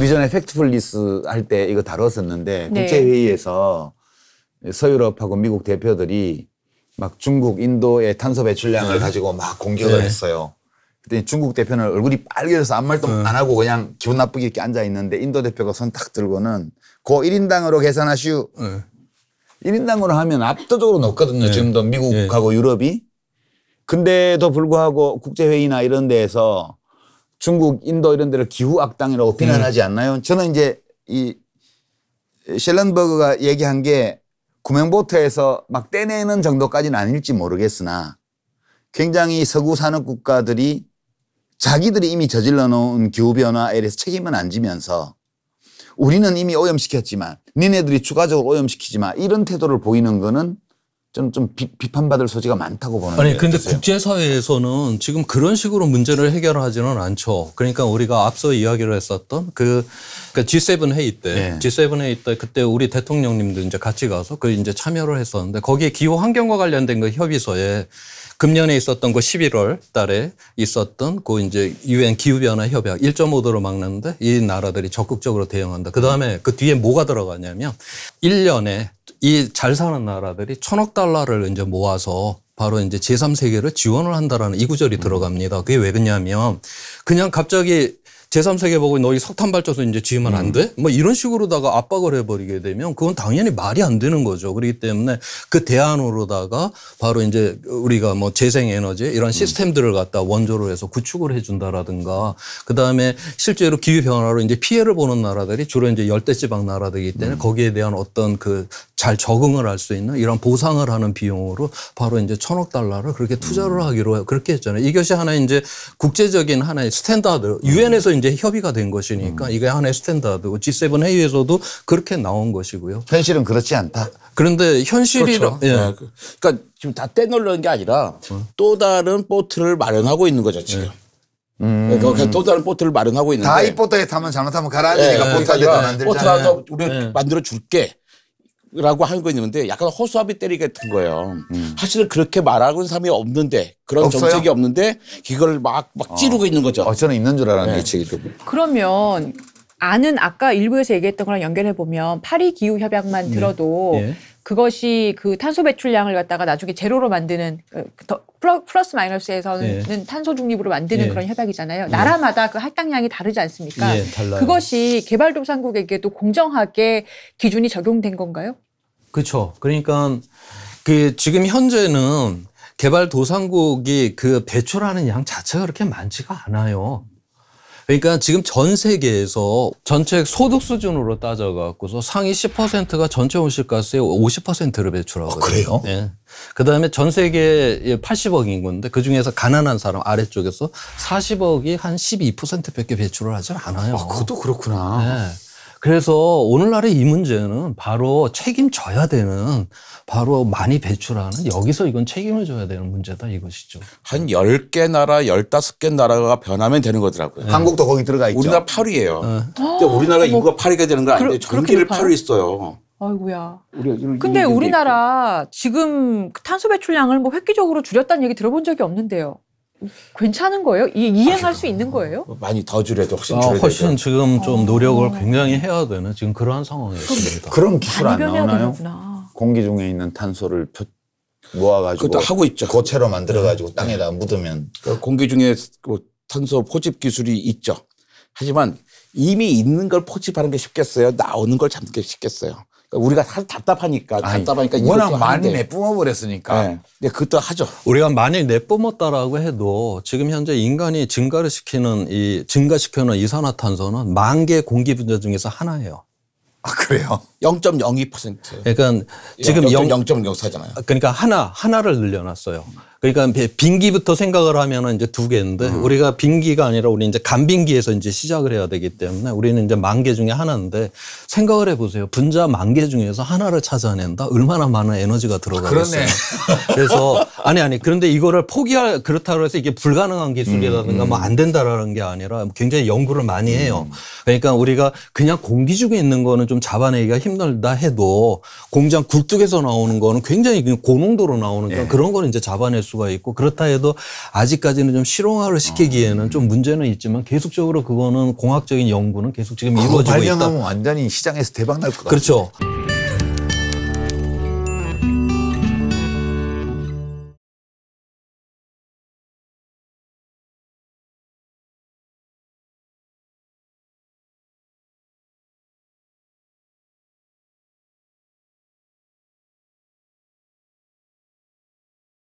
우리 전에 팩트풀리스 할 때 이거 다뤘었는데 네. 국제회의에서 서유럽하고 미국 대표들이 막 중국, 인도의 탄소 배출량을 네. 가지고 막 공격을 네. 했어요. 그때 중국 대표는 얼굴이 빨개져서 아무 말도 네. 안 하고 그냥 기분 나쁘게 이렇게 앉아 있는데 인도 대표가 손 딱 들고는 고 1인당으로 계산하시오. 네. 1인당으로 하면 압도적으로 높거든요. 네. 지금도 미국하고 네. 유럽이. 근데도 불구하고 국제회의나 이런 데에서 중국, 인도 이런 데를 기후 악당이라고 비난하지 네. 않나요? 저는 이제 이 셸런버그가 얘기한 게 구명보트에서 막 떼내는 정도까지는 아닐지 모르겠으나 굉장히 서구 산업 국가들이 자기들이 이미 저질러 놓은 기후변화에 대해서 책임은 안 지면서 우리는 이미 오염시켰지만 니네들이 추가적으로 오염시키지 마 이런 태도를 보이는 거는 좀, 좀 비, 판받을 소지가 많다고 보는데. 아니, 근데 어떠세요? 국제사회에서는 지금 그런 식으로 문제를 해결하지는 않죠. 그러니까 우리가 앞서 이야기를 했었던 그, 그 그러니까 G7 회의 때, 네. G7 회의 때 그때 우리 대통령님도 이제 같이 가서 그 이제 참여를 했었는데 거기에 기후 환경과 관련된 그 협의서에 금년에 있었던 그 11월 달에 있었던 그 이제 유엔 기후변화 협약 1.5도로 막는데 이 나라들이 적극적으로 대응한다. 그 다음에 그 뒤에 뭐가 들어가냐면 1년에 이 잘 사는 나라들이 천억 달러를 이제 모아서 바로 이제 제3세계를 지원을 한다라는 이 구절이 들어갑니다. 그게 왜 그러냐면 그냥 갑자기 제3세계 보고 너희 석탄 발전소 이제 지으면 안 음. 돼? 뭐 이런 식으로다가 압박을 해버리게 되면 그건 당연히 말이 안 되는 거죠. 그렇기 때문에 그 대안으로다가 바로 이제 우리가 뭐 재생에너지 이런 음. 시스템들을 갖다 원조로 해서 구축을 해준다라든가 그 다음에 실제로 기후 변화로 이제 피해를 보는 나라들이 주로 이제 열대지방 나라들이기 때문에 음. 거기에 대한 어떤 그 잘 적응을 할 수 있는 이런 보상을 하는 비용으로 바로 이제 천억 달러를 그렇게 투자를 하기로 그렇게 했잖아요. 이것이 하나의 이제 국제적인 하나의 스탠다드 유엔에서 이제 협의가 된 것이니까 음. 이게 하나의 스탠다드고 G7 회의에서도 그렇게 나온 것이고요. 현실은 그렇지 않다. 그런데 현실이 그렇죠. 예. 네. 그, 그러니까 지금 다떼놓려는게 아니라 음. 또 다른 보트를 마련하고 있는 거죠 지금. 예. 음. 그러니까 또 다른 보트를 마련하고 있는데. 다이 보트에 타면 잘못하면 가라앉으니까 네. 보트가 그러니까 보트가 네. 우리 가 만들어 줄게. 라고 하는 건 있는데 약간 허수아비 때리 같은 거예요. 음. 사실은 그렇게 말하는 사람이 없는데 그런 없어요? 정책이 없는데 이걸 막, 막 찌르고 어. 있는 거죠. 어, 저는 있는 줄 알았는데 네. 책이 그러면 아는 아까 일부에서 얘기했던 거랑 연결해 보면 파리 기후 협약만 음. 들어도 예. 그것이 그 탄소 배출량을 갖다가 나중에 제로로 만드는 어, 더 플러스 마이너스에서는 예. 탄소 중립으로 만드는 예. 그런 협약이잖아요. 예. 나라마다 그 할당량이 다르지 않습니까? 예, 그것이 개발도상국에게도 공정하게 기준이 적용된 건가요? 그렇죠. 그러니까 그 지금 현재는 개발도상국이 그 배출하는 양 자체가 그렇게 많지가 않아요. 그러니까 지금 전 세계에서 전체 소득 수준으로 따져갖고서 상위 10%가 전체 온실가스의 50%를 배출하거든요. 아, 그래요? 예. 그 다음에 전 세계 80억 인구인데 그 중에서 가난한 사람 아래쪽에서 40억이 한12% 밖에 배출을 하질 않아요. 아, 그것도 그렇구나. 예. 그래서 오늘날의 이 문제는 바로 책임져야 되는 바로 많이 배출하는 여기서 이건 책임을 져야 되는 문제다 이것이죠. 한 10개 나라, 15개 나라가 변하면 되는 거더라고요. 네. 한국도 거기 들어가 있죠. 우리나라 8위예요. 네. 근데 우리나라 인구가 8위가 되는 거 아닌데 전기를 8위 있어요. 아이고야. 근데 우리나라 지금 탄소 배출량을 뭐 획기적으로 줄였다는 얘기 들어본 적이 없는데요. 괜찮은 거예요? 이, 이행할 수 있는 거예요? 뭐 많이 더 줄여도 훨씬 아, 줄여야 되 훨씬 지금 좀 어. 노력을 굉장히 해야 되는 지금 그러한 상황에 있습니다. 그런 기술 안 나오나요? 되는구나. 공기 중에 있는 탄소를 표- 모아가지고 그것도 하고 있죠. 고체로 만들어가지고 네. 땅에다 묻으면 그 공기 중에 그 탄소 포집 기술이 있죠. 하지만 이미 있는 걸 포집하는 게 쉽겠어요? 나오는 걸 잡는 게 쉽겠어요? 우리가 사실 답답하니까 답답하니까 워낙 많이 내뿜어 버렸으니까. 네. 근 그것도 하죠. 우리가 많이 내뿜었다라고 해도 지금 현재 인간이 증가를 시키는 이증가시켜는 이산화탄소는 만개의 공기 분자 중에서 하나예요. 아 그래요? 0.02%. 그러니까 예, 지금 0.04잖아요. 그러니까 하나 하나를 늘려놨어요. 그러니까 빙기부터 생각을 하면은 이제 두 개인데 음. 우리가 빙기가 아니라 우리 이제 간빙기에서 이제 시작을 해야 되기 때문에 우리는 이제 만 개 중에 하나인데 생각을 해보세요. 분자 만 개 중에서 하나를 찾아낸다. 얼마나 많은 에너지가 들어가겠어요. 그래서 아니 아니 그런데 이거를 포기할 그렇다고 해서 이게 불가능한 기술이라든가 음. 음. 뭐안 된다라는 게 아니라 굉장히 연구를 많이 해요. 음. 그러니까 우리가 그냥 공기 중에 있는 거는 좀 잡아내기가 힘들다 해도 공장 굴뚝에서 나오는 거는 굉장히 그 고농도로 나오는 네. 그런 거는 예. 이제 잡아낼 수 수가 있고 그렇다 해도 아직까지는 좀 실용화를 시키기에는 좀 문제는 있지만 계속적으로 그거는 공학적인 연구는 계속 지금 이루어지고 있다. 발견하면 완전히 시장에서 대박 날 것 같아요. 그렇죠.